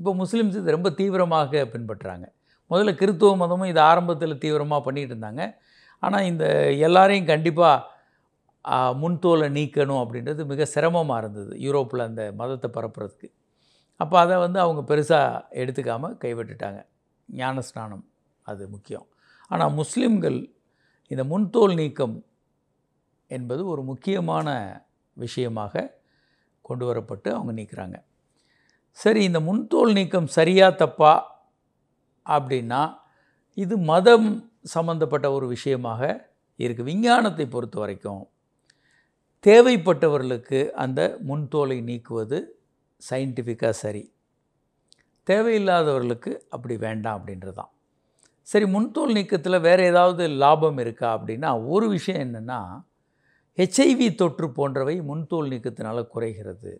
இப்போ முஸ்லீம்ஸ் இது ரொம்ப தீவிரமாக பின்பற்றுறாங்க முதல்ல கிறித்துவ மதமும் இது ஆரம்பத்தில் தீவிரமாக பண்ணிகிட்டு இருந்தாங்க ஆனால் இந்த எல்லாரையும் கண்டிப்பாக முன்தோலை நீக்கணும் அப்படின்றது மிக சிரமமாக இருந்தது யூரோப்பில் அந்த மதத்தை பரப்புறதுக்கு அப்போ அதை வந்து அவங்க பெருசாக எடுத்துக்காமல் கைவிட்டுட்டாங்க ஞான ஸ்நானம் அது முக்கியம் ஆனால் முஸ்லீம்கள் இந்த முன்தோல் நீக்கம் என்பது ஒரு முக்கியமான விஷயமாக கொண்டு வரப்பட்டு அவங்க நீக்கிறாங்க சரி இந்த முன்தோல் நீக்கம் சரியாக தப்பா அப்படின்னா இது மதம் சம்பந்தப்பட்ட ஒரு விஷயமாக இருக்குது விஞ்ஞானத்தை பொறுத்த வரைக்கும் தேவைப்பட்டவர்களுக்கு அந்த முன்தோலை நீக்குவது சயின்டிஃபிக்காக சரி தேவையில்லாதவர்களுக்கு அப்படி வேண்டாம் அப்படின்றது தான் சரி முன்தோல் நீக்கத்தில் வேறு ஏதாவது லாபம் இருக்கா அப்படின்னா ஒரு விஷயம் என்னென்னா ஹெச்ஐவி தொற்று போன்றவை முன்தோல் நீக்கத்தினால் குறைகிறது